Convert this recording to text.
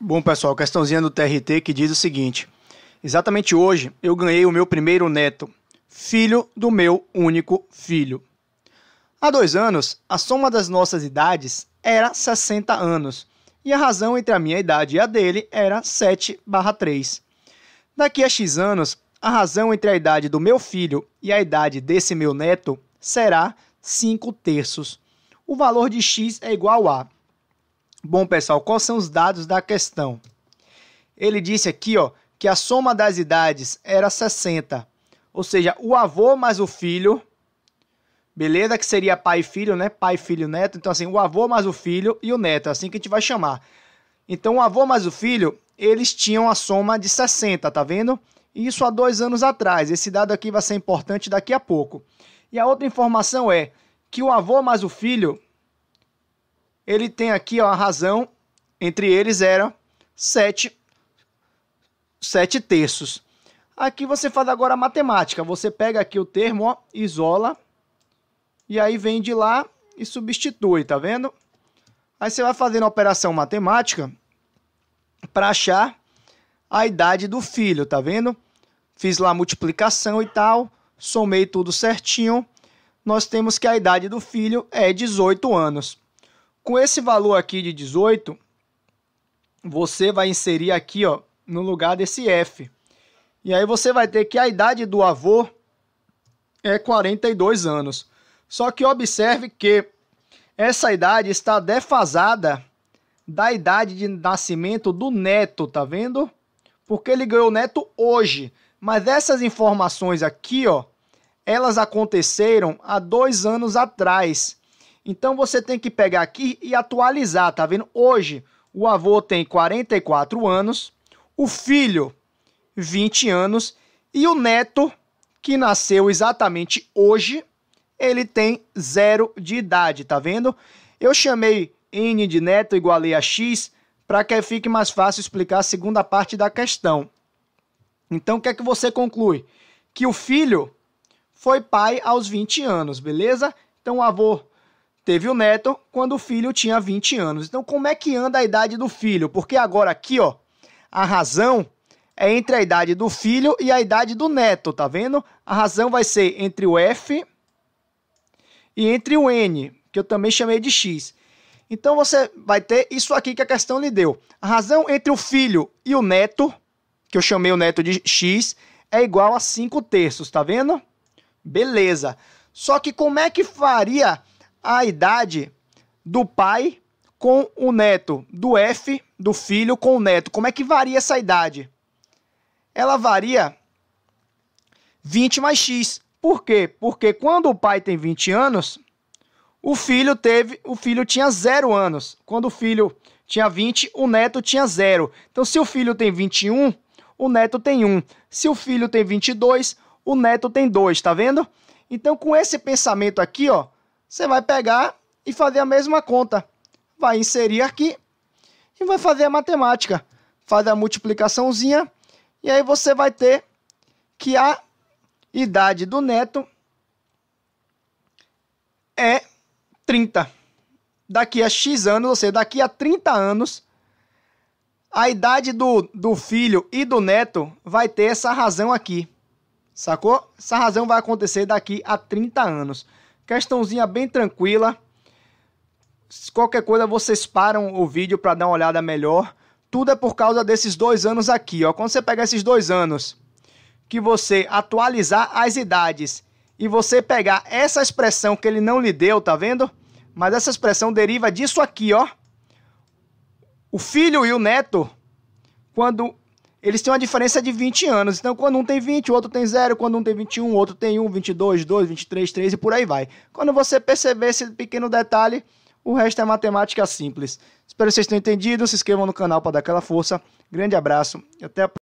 Bom, pessoal, questãozinha do TRT que diz o seguinte: Exatamente hoje eu ganhei o meu primeiro neto, filho do meu único filho. Há dois anos, a soma das nossas idades era 60 anos, e a razão entre a minha idade e a dele era 7 3. Daqui a X anos, a razão entre a idade do meu filho e a idade desse meu neto será 5 terços. O valor de X é igual a Bom, pessoal, quais são os dados da questão? Ele disse aqui ó, que a soma das idades era 60. Ou seja, o avô mais o filho, beleza? Que seria pai e filho, né? Pai, filho, neto. Então, assim, o avô mais o filho e o neto, é assim que a gente vai chamar. Então, o avô mais o filho, eles tinham a soma de 60, tá vendo? Isso há dois anos atrás. Esse dado aqui vai ser importante daqui a pouco. E a outra informação é que o avô mais o filho ele tem aqui ó, a razão, entre eles era 7, 7 terços. Aqui você faz agora a matemática, você pega aqui o termo, ó, isola, e aí vem de lá e substitui, tá vendo? Aí você vai fazendo a operação matemática para achar a idade do filho, tá vendo? Fiz lá a multiplicação e tal, somei tudo certinho. Nós temos que a idade do filho é 18 anos. Com esse valor aqui de 18, você vai inserir aqui ó, no lugar desse F. E aí você vai ter que a idade do avô é 42 anos. Só que observe que essa idade está defasada da idade de nascimento do neto, tá vendo? Porque ele ganhou neto hoje. Mas essas informações aqui, ó, elas aconteceram há dois anos atrás. Então você tem que pegar aqui e atualizar, tá vendo? Hoje o avô tem 44 anos, o filho 20 anos e o neto, que nasceu exatamente hoje, ele tem zero de idade, tá vendo? Eu chamei n de neto igualei a x para que fique mais fácil explicar a segunda parte da questão. Então, o que é que você conclui? Que o filho foi pai aos 20 anos, beleza? Então, o avô teve o neto quando o filho tinha 20 anos. Então, como é que anda a idade do filho? Porque agora aqui, ó, a razão é entre a idade do filho e a idade do neto, tá vendo? A razão vai ser entre o F e entre o N, que eu também chamei de X. Então você vai ter isso aqui que a questão lhe deu. A razão entre o filho e o neto, que eu chamei o neto de X, é igual a 5 terços, tá vendo? Beleza. Só que como é que faria a idade do pai com o neto, do F do filho com o neto. Como é que varia essa idade? Ela varia 20 mais X. Por quê? Porque quando o pai tem 20 anos, o filho teve, o filho tinha 0 anos. Quando o filho tinha 20, o neto tinha 0. Então se o filho tem 21, o neto tem 1. Se o filho tem 22, o neto tem 2, tá vendo? Então com esse pensamento aqui, ó, você vai pegar e fazer a mesma conta. Vai inserir aqui e vai fazer a matemática. Faz a multiplicaçãozinha e aí você vai ter que a idade do neto é 30. Daqui a X anos, ou seja, daqui a 30 anos, a idade do, do filho e do neto vai ter essa razão aqui. Sacou? Essa razão vai acontecer daqui a 30 anos. Questãozinha bem tranquila. Se qualquer coisa vocês param o vídeo para dar uma olhada melhor. Tudo é por causa desses dois anos aqui, ó. Quando você pega esses dois anos, que você atualizar as idades e você pegar essa expressão que ele não lhe deu, tá vendo? Mas essa expressão deriva disso aqui, ó. O filho e o neto, quando eles têm uma diferença de 20 anos. Então, quando um tem 20, o outro tem 0, quando um tem 21, o outro tem 1, 22, 2, 23, 3 e por aí vai. Quando você perceber esse pequeno detalhe, o resto é matemática simples. Espero que vocês tenham entendido. Se inscrevam no canal para dar aquela força. Grande abraço e até a próxima.